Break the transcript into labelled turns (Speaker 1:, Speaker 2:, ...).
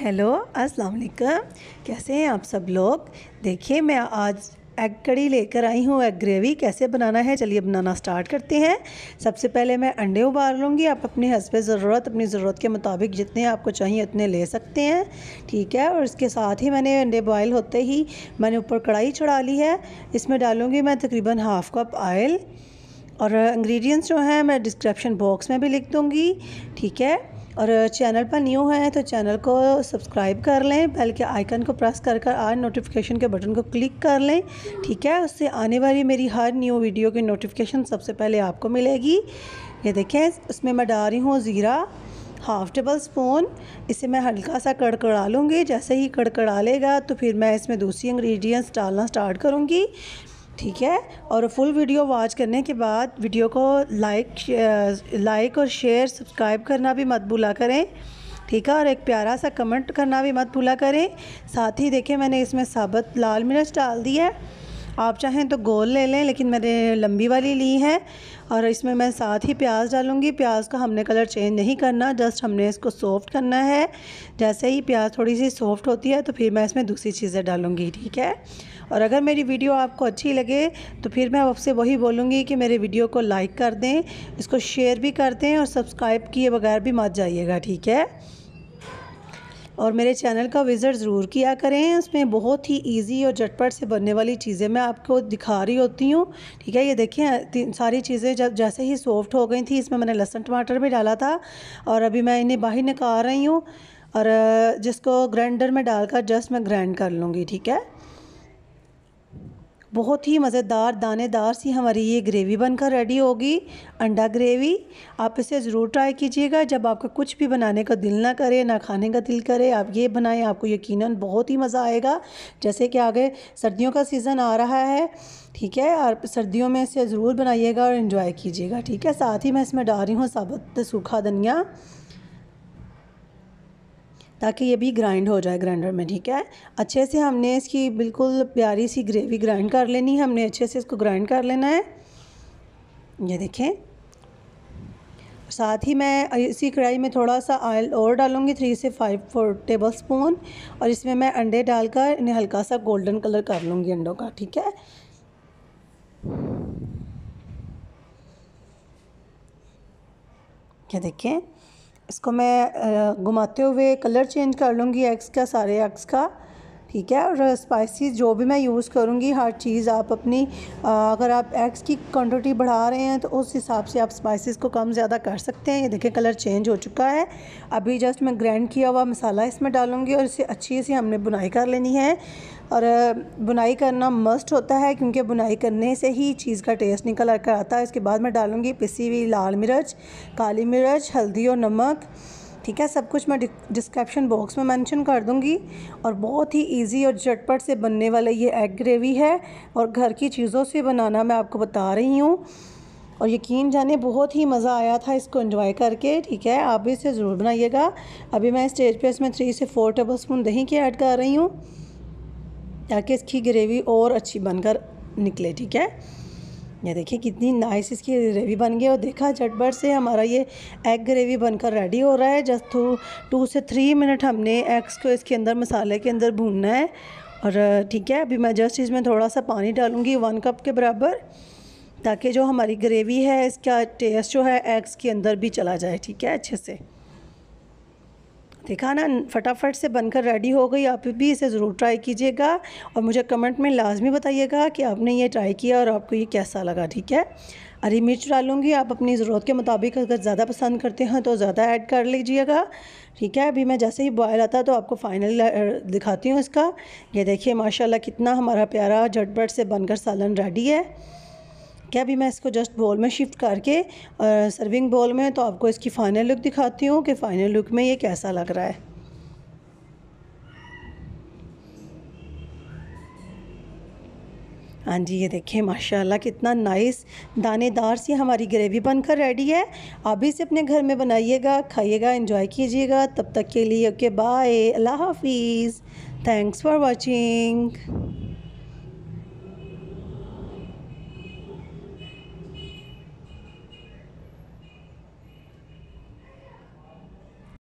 Speaker 1: hello अस्सलाम वालेकुम कैसे हैं आप सब लोग देखिए मैं आज एग कड़ी लेकर आई हूँ एग ग्रेवी कैसे बनाना है चलिए बनाना स्टार्ट करते हैं सबसे पहले मैं अंडे उबार लूँगी आप अपने हसब ज़रूरत अपनी ज़रूरत के मुताबिक जितने आपको चाहिए उतने ले सकते हैं ठीक है और इसके साथ ही मैंने अंडे बॉयल होते ही मैंने ऊपर कढ़ाई चढ़ा ली है इसमें डालूँगी मैं तकरीबन हाफ़ कप आयल और इंग्रेडिएंट्स जो हैं मैं डिस्क्रिप्शन बॉक्स में भी लिख दूँगी ठीक है और चैनल पर न्यू है तो चैनल को सब्सक्राइब कर लें बेल के आइकन को प्रेस कर कर आज नोटिफिकेशन के बटन को क्लिक कर लें ठीक है उससे आने वाली मेरी हर न्यू वीडियो की नोटिफिकेशन सबसे पहले आपको मिलेगी ये देखें उसमें मैं डाल रही हूँ ज़ीरा हाफ़ टेबल स्पून इसे मैं हल्का सा कड़कड़ा लूँगी जैसे ही कड़कड़ा लेगा तो फिर मैं इसमें दूसरी इंग्रेडिएंट्स डालना स्टार्ट करूँगी ठीक है और फुल वीडियो वॉच करने के बाद वीडियो को लाइक लाइक और शेयर सब्सक्राइब करना भी मत भूला करें ठीक है और एक प्यारा सा कमेंट करना भी मत भूला करें साथ ही देखें मैंने इसमें साबत लाल मिर्च डाल दी है आप चाहें तो गोल ले लें लेकिन मैंने लंबी वाली ली है और इसमें मैं साथ ही प्याज डालूंगी प्याज का हमने कलर चेंज नहीं करना जस्ट हमने इसको सॉफ्ट करना है जैसे ही प्याज थोड़ी सी सॉफ्ट होती है तो फिर मैं इसमें दूसरी चीज़ें डालूंगी ठीक है और अगर मेरी वीडियो आपको अच्छी लगे तो फिर मैं आपसे वही बोलूँगी कि मेरे वीडियो को लाइक कर दें इसको शेयर भी कर दें और सब्सक्राइब किए बगैर भी मत जाइएगा ठीक है और मेरे चैनल का विज़िट ज़रूर किया करें उसमें बहुत ही ईजी और झटपट से बनने वाली चीज़ें मैं आपको दिखा रही होती हूँ ठीक है ये देखें सारी चीज़ें जब जैसे ही सॉफ्ट हो गई थी इसमें मैंने लहसुन टमाटर भी डाला था और अभी मैं इन्हें बाहर निकाल रही हूँ और जिसको ग्राइंडर में डालकर जस्ट मैं ग्राइंड कर लूँगी ठीक है बहुत ही मज़ेदार दानेदार सी हमारी ये ग्रेवी बनकर रेडी होगी अंडा ग्रेवी आप इसे ज़रूर ट्राई कीजिएगा जब आपका कुछ भी बनाने का दिल ना करे ना खाने का दिल करे आप ये बनाएं आपको यकीनन बहुत ही मज़ा आएगा जैसे कि आगे सर्दियों का सीज़न आ रहा है ठीक है और सर्दियों में इसे ज़रूर बनाइएगा और इन्जॉय कीजिएगा ठीक है साथ ही मैं इसमें डाल रही हूँ साबुत सूखा धनिया ताकि ये भी ग्राइंड हो जाए ग्राइंडर में ठीक है अच्छे से हमने इसकी बिल्कुल प्यारी सी ग्रेवी ग्राइंड कर लेनी है हमने अच्छे से इसको ग्राइंड कर लेना है ये देखें साथ ही मैं इसी कढ़ाई में थोड़ा सा ऑयल और डालूंगी थ्री से फाइव फोर टेबल स्पून और इसमें मैं अंडे डालकर इन्हें हल्का सा गोल्डन कलर कर लूँगी अंडों का ठीक है क्या देखें इसको मैं घुमाते हुए कलर चेंज कर लूँगी एक्स का सारे एक्स का ठीक है और स्पाइसी जो भी मैं यूज़ करूँगी हर चीज़ आप अपनी आ, अगर आप एग्स की क्वान्टिटी बढ़ा रहे हैं तो उस हिसाब से आप स्पाइसेस को कम ज़्यादा कर सकते हैं ये देखें कलर चेंज हो चुका है अभी जस्ट मैं ग्रैंड किया हुआ मसाला इसमें डालूँगी और इसे अच्छी सी हमने बुनाई कर लेनी है और बुनाई करना मस्ट होता है क्योंकि बुनाई करने से ही चीज़ का टेस्ट निकल कर आता है इसके बाद मैं डालूँगी पिसी हुई लाल मिर्च काली मिर्च हल्दी और नमक ठीक है सब कुछ मैं डिस्क्रिप्शन बॉक्स में मेंशन कर दूंगी और बहुत ही इजी और झटपट से बनने वाला ये एग ग्रेवी है और घर की चीज़ों से बनाना मैं आपको बता रही हूँ और यकीन जाने बहुत ही मज़ा आया था इसको एंजॉय करके ठीक है आप भी इसे ज़रूर बनाइएगा अभी मैं स्टेज पे इसमें थ्री से फोर टेबल स्पून दही के ऐड कर रही हूँ ताकि इसकी ग्रेवी और अच्छी बनकर निकले ठीक है ये देखिए कितनी नाइस इसकी ग्रेवी बन गई और देखा झटपट से हमारा ये एग ग्रेवी बनकर रेडी हो रहा है जस्ट टू टू से थ्री मिनट हमने एग्स को इसके अंदर मसाले के अंदर भूनना है और ठीक है अभी मैं जस्ट इसमें थोड़ा सा पानी डालूँगी वन कप के बराबर ताकि जो हमारी ग्रेवी है इसका टेस्ट जो है एग्स के अंदर भी चला जाए ठीक है अच्छे से देखा ना फटाफट से बनकर रेडी हो गई आप भी इसे ज़रूर ट्राई कीजिएगा और मुझे कमेंट में लाजमी बताइएगा कि आपने ये ट्राई किया और आपको ये कैसा लगा ठीक है हरी मिर्च डालूँगी आप अपनी ज़रूरत के मुताबिक अगर ज़्यादा पसंद करते हैं तो ज़्यादा ऐड कर लीजिएगा ठीक है अभी मैं जैसे ही बॉयल आता तो आपको फाइनल दिखाती हूँ इसका ये देखिए माशाल्लाह कितना हमारा प्यारा झटपट से बनकर सालन रेडी है क्या अभी मैं इसको जस्ट बॉल में शिफ्ट करके सर्विंग बॉल में तो आपको इसकी फ़ाइनल लुक दिखाती हूँ कि फ़ाइनल लुक में ये कैसा लग रहा है हाँ जी ये देखें माशाल्लाह कितना नाइस दानेदार सी हमारी ग्रेवी बनकर रेडी है आप भी इसे अपने घर में बनाइएगा खाइएगा इन्जॉय कीजिएगा तब तक के लिए ओके बाय अल्लाह हाफिज़ थैंक्स फॉर वाचिंग